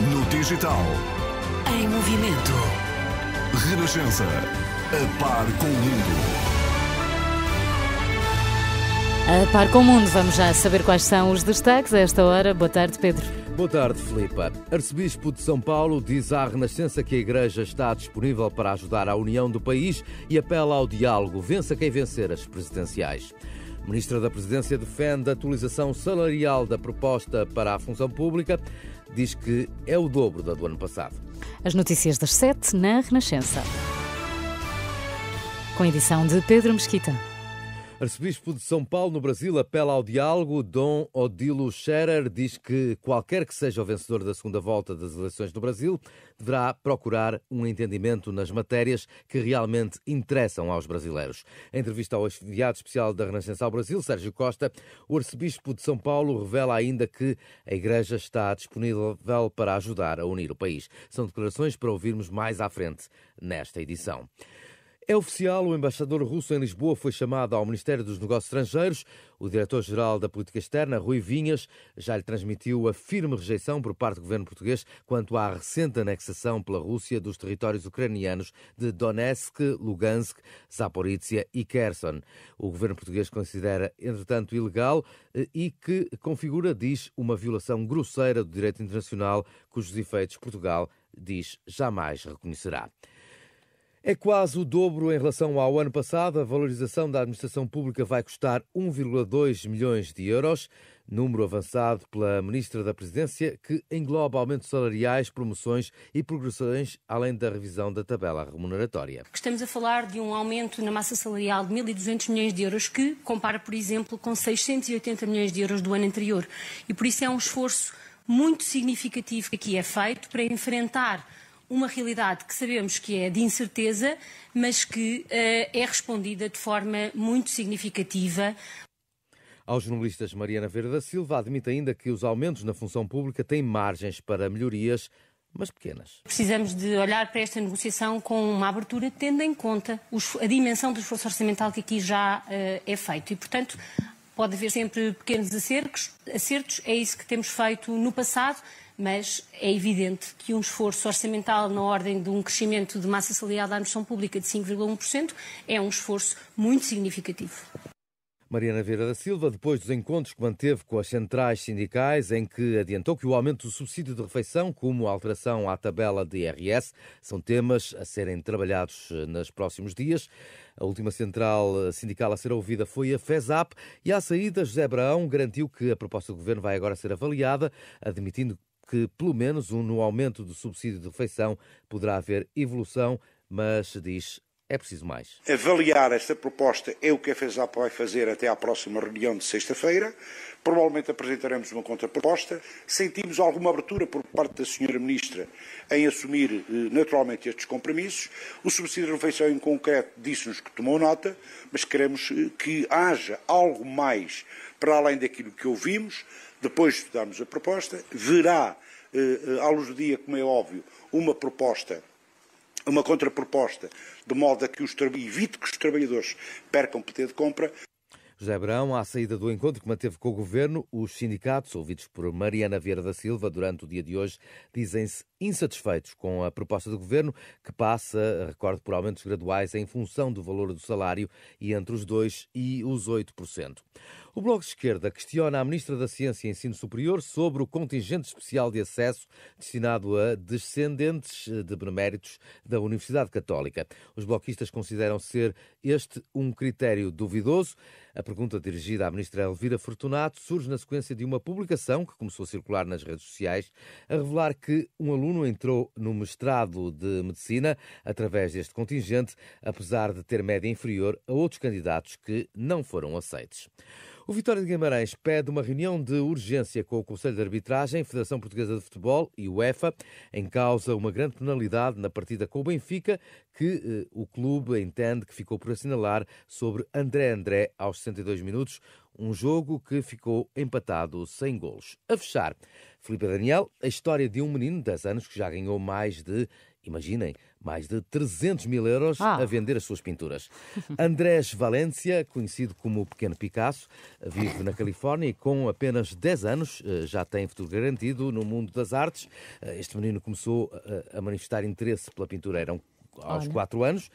No digital. Em movimento. Renascença. A par com o mundo. A par com o mundo, vamos já saber quais são os destaques a esta hora. Boa tarde, Pedro. Boa tarde, Filipa. Arcebispo de São Paulo diz à Renascença que a Igreja está disponível para ajudar a união do país e apela ao diálogo. Vença quem vencer as presidenciais. A ministra da Presidência defende a atualização salarial da proposta para a função pública. Diz que é o dobro da do ano passado. As notícias das sete na Renascença. Com edição de Pedro Mesquita. Arcebispo de São Paulo, no Brasil, apela ao diálogo. Dom Odilo Scherer diz que qualquer que seja o vencedor da segunda volta das eleições no Brasil deverá procurar um entendimento nas matérias que realmente interessam aos brasileiros. Em entrevista ao enviado especial da Renascença ao Brasil, Sérgio Costa, o Arcebispo de São Paulo revela ainda que a Igreja está disponível para ajudar a unir o país. São declarações para ouvirmos mais à frente nesta edição. É oficial, o embaixador russo em Lisboa foi chamado ao Ministério dos Negócios Estrangeiros. O diretor-geral da Política Externa, Rui Vinhas, já lhe transmitiu a firme rejeição por parte do governo português quanto à recente anexação pela Rússia dos territórios ucranianos de Donetsk, Lugansk, Zaporizhia e Kherson. O governo português considera, entretanto, ilegal eh, e que configura, diz, uma violação grosseira do direito internacional, cujos efeitos Portugal, diz, jamais reconhecerá. É quase o dobro em relação ao ano passado. A valorização da administração pública vai custar 1,2 milhões de euros, número avançado pela Ministra da Presidência, que engloba aumentos salariais, promoções e progressões, além da revisão da tabela remuneratória. Estamos a falar de um aumento na massa salarial de 1.200 milhões de euros, que compara, por exemplo, com 680 milhões de euros do ano anterior. E por isso é um esforço muito significativo que aqui é feito para enfrentar uma realidade que sabemos que é de incerteza, mas que uh, é respondida de forma muito significativa. Aos jornalistas Mariana Verde da Silva admite ainda que os aumentos na função pública têm margens para melhorias, mas pequenas. Precisamos de olhar para esta negociação com uma abertura tendo em conta a dimensão do esforço orçamental que aqui já uh, é feito e, portanto, pode haver sempre pequenos acertos. acertos. É isso que temos feito no passado mas é evidente que um esforço orçamental na ordem de um crescimento de massa salarial da noção pública de 5,1% é um esforço muito significativo. Mariana Vieira da Silva, depois dos encontros que manteve com as centrais sindicais, em que adiantou que o aumento do subsídio de refeição, como a alteração à tabela de IRS, são temas a serem trabalhados nos próximos dias. A última central sindical a ser ouvida foi a FESAP e, à saída, José Braão garantiu que a proposta do governo vai agora ser avaliada, admitindo que que, pelo menos um, no aumento do subsídio de refeição, poderá haver evolução, mas diz é preciso mais. Avaliar esta proposta é o que a FESAP vai fazer até à próxima reunião de sexta-feira. Provavelmente apresentaremos uma contraproposta. Sentimos alguma abertura por parte da Sra. Ministra em assumir eh, naturalmente estes compromissos. O subsídio de refeição em concreto disse-nos que tomou nota, mas queremos eh, que haja algo mais para além daquilo que ouvimos, depois estudamos a proposta, virá eh, eh, à luz do dia, como é óbvio, uma proposta, uma contraproposta, de modo a que os, evite que os trabalhadores percam poder de compra. José Brão, à saída do encontro que manteve com o governo, os sindicatos, ouvidos por Mariana Vieira da Silva durante o dia de hoje, dizem-se insatisfeitos com a proposta do governo, que passa, recordo, por aumentos graduais em função do valor do salário e entre os 2% e os 8%. O Bloco de Esquerda questiona a Ministra da Ciência e Ensino Superior sobre o contingente especial de acesso destinado a descendentes eh, de beneméritos da Universidade Católica. Os bloquistas consideram ser este um critério duvidoso. A pergunta dirigida à Ministra Elvira Fortunato surge na sequência de uma publicação que começou a circular nas redes sociais a revelar que um aluno entrou no mestrado de Medicina através deste contingente, apesar de ter média inferior a outros candidatos que não foram aceitos. O Vitória de Guimarães pede uma reunião de urgência com o Conselho de Arbitragem, Federação Portuguesa de Futebol e UEFA, em causa uma grande penalidade na partida com o Benfica, que eh, o clube entende que ficou por assinalar sobre André André aos 62 minutos, um jogo que ficou empatado sem golos. A fechar, Felipe Daniel, a história de um menino de 10 anos que já ganhou mais de, imaginem, mais de 300 mil euros ah. a vender as suas pinturas. Andrés Valencia, conhecido como o Pequeno Picasso, vive na Califórnia e com apenas 10 anos eh, já tem futuro garantido no mundo das artes. Eh, este menino começou eh, a manifestar interesse pela pintura. eram aos Olha. quatro anos.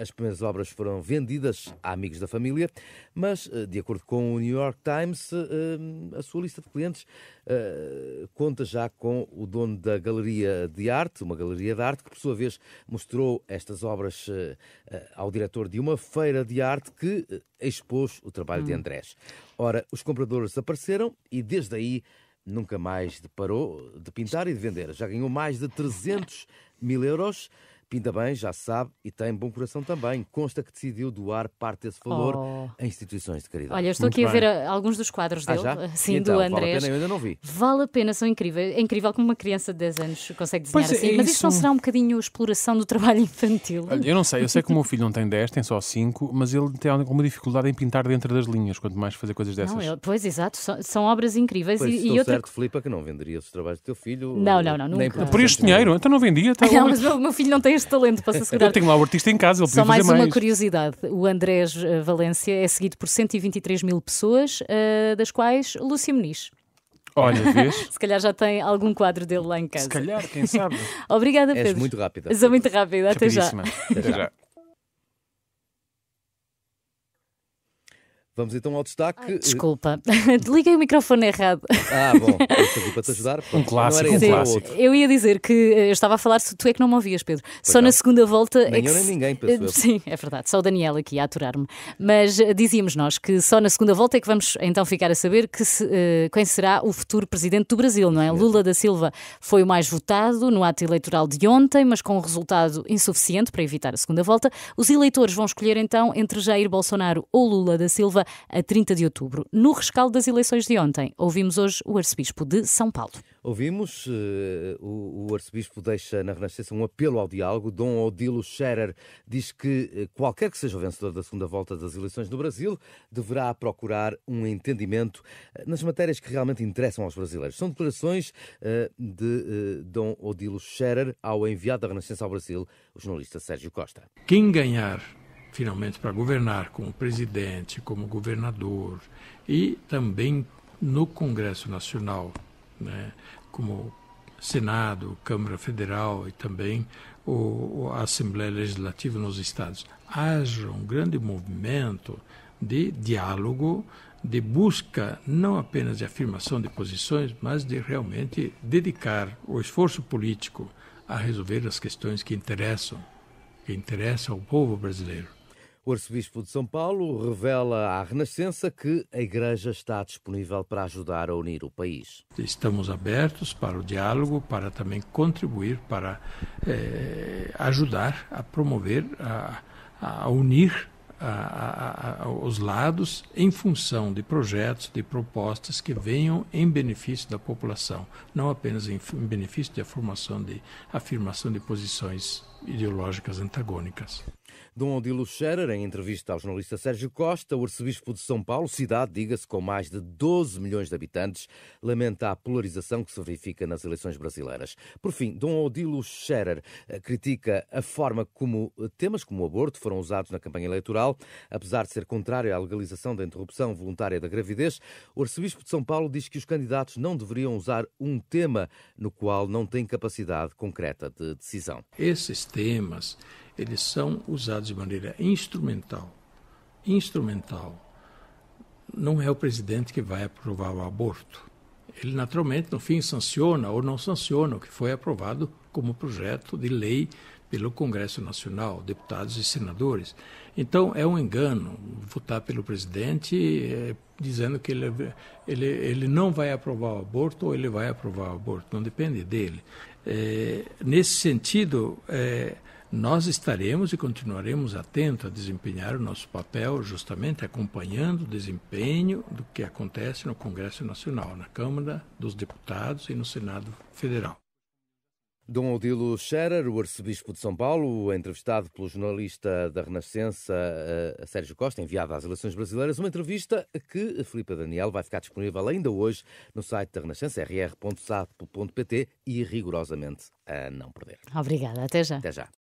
As primeiras obras foram vendidas a amigos da família, mas, eh, de acordo com o New York Times, eh, eh, a sua lista de clientes conta já com o dono da Galeria de Arte, uma galeria de arte que, por sua vez, mostrou estas obras ao diretor de uma feira de arte que expôs o trabalho hum. de Andrés. Ora, os compradores apareceram e, desde aí, nunca mais parou de pintar e de vender. Já ganhou mais de 300 mil euros. Pinta bem, já sabe e tem bom coração também. Consta que decidiu doar parte desse valor oh. a instituições de caridade. Olha, estou Muito aqui bem. a ver alguns dos quadros ah, dele, ah, então, do Andrés. Vale a pena, eu ainda não vi. Vale a pena, são incríveis. É incrível como uma criança de 10 anos consegue desenhar pois é, assim. É, Mas isso... isto não será um bocadinho exploração do trabalho infantil? Olha, eu não sei, eu sei que o meu filho não tem 10, tem só 5, mas ele tem alguma dificuldade em pintar dentro das linhas, quanto mais fazer coisas dessas. Não, eu, pois, exato, são, são obras incríveis. Pois, e, estou e outra... Filipa, que não venderia os trabalhos do teu filho. Não, eh, não, não, nunca. Por este dinheiro, então não vendia. Tá não, mas o meu filho não tem este talento para se assegurar. Eu tenho lá o artista em casa, ele Só mais uma curiosidade: o Andrés eh, Valência é seguido por 123 mil pessoas, uh, das quais Lúcia Muniz. Olha, vês? Se calhar já tem algum quadro dele lá em casa. Se calhar, quem sabe. Obrigada, Pedro. És muito rápida. És muito rápida, até já. Até já. Vamos então ao destaque. Ai, desculpa, liguei o microfone errado. Ah, bom, estou aqui para te ajudar. Um clássico, um clássico. Eu ia dizer que eh, eu estava a falar se tu é que não me ouvias, Pedro. Pois só não. na segunda volta. É nem é que... eu nem ninguém, Pedro. Eh, sim, é verdade, só o Daniel aqui a aturar-me. Mas eh, dizíamos nós que só na segunda volta é que vamos então ficar a saber que se, quem será o futuro presidente do Brasil, não é? Lula da Silva foi o mais votado no ato eleitoral de ontem, mas com um resultado insuficiente para evitar a segunda volta. Os eleitores vão escolher então entre Jair Bolsonaro ou Lula da Silva a 30 de outubro. No rescaldo das eleições de ontem, ouvimos hoje o arcebispo de São Paulo. Ouvimos, eh, o, o arcebispo deixa na Renascença um apelo ao diálogo. Dom Odilo Scherer diz que eh, qualquer que seja o vencedor da segunda volta das eleições no Brasil deverá procurar um entendimento eh, nas matérias que realmente interessam aos brasileiros. São declarações de Dom Odilo Scherer ao enviado da Renascença ao Brasil, o jornalista Sérgio Costa. Quem ganhar finalmente para governar como presidente, como governador e também no Congresso Nacional, né, como Senado, Câmara Federal e também o, a Assembleia Legislativa nos estados. Haja um grande movimento de diálogo, de busca não apenas de afirmação de posições, mas de realmente dedicar o esforço político a resolver as questões que interessam, que interessam ao povo brasileiro. O arcebispo de São Paulo revela à Renascença que a Igreja está disponível para ajudar a unir o país. Estamos abertos para o diálogo, para também contribuir, para eh, ajudar a promover, a, a unir a, a, os lados em função de projetos, de propostas que venham em benefício da população, não apenas em, em benefício da formação de, afirmação de posições ideológicas antagônicas. Dom Odilo Scherer, em entrevista ao jornalista Sérgio Costa, o arcebispo de São Paulo, cidade, diga-se, com mais de 12 milhões de habitantes, lamenta a polarização que se verifica nas eleições brasileiras. Por fim, Dom Odilo Scherer eh, critica a forma como eh, temas como o aborto foram usados na campanha eleitoral. Apesar de ser contrário à legalização da interrupção voluntária da gravidez, o arcebispo de São Paulo diz que os candidatos não deveriam usar um tema no qual não têm capacidade concreta de decisão. Esses temas, eles são usados de maneira instrumental. Instrumental. Não é o presidente que vai aprovar o aborto. Ele, naturalmente, no fim, sanciona ou não sanciona o que foi aprovado como projeto de lei pelo Congresso Nacional, deputados e senadores. Então, é um engano votar pelo presidente é, dizendo que ele, ele, ele não vai aprovar o aborto ou ele vai aprovar o aborto. Não depende dele. É, nesse sentido, é, nós estaremos e continuaremos atentos a desempenhar o nosso papel, justamente acompanhando o desempenho do que acontece no Congresso Nacional, na Câmara dos Deputados e no Senado Federal. Dom Odilo Scherer, o arcebispo de São Paulo, entrevistado pelo jornalista da Renascença eh, Sérgio Costa, enviado às eleições brasileiras, uma entrevista que Filipe Daniel vai ficar disponível ainda hoje no site da Renascença, rr.sapo.pt e rigorosamente a não perder. Obrigada, até já. Até já.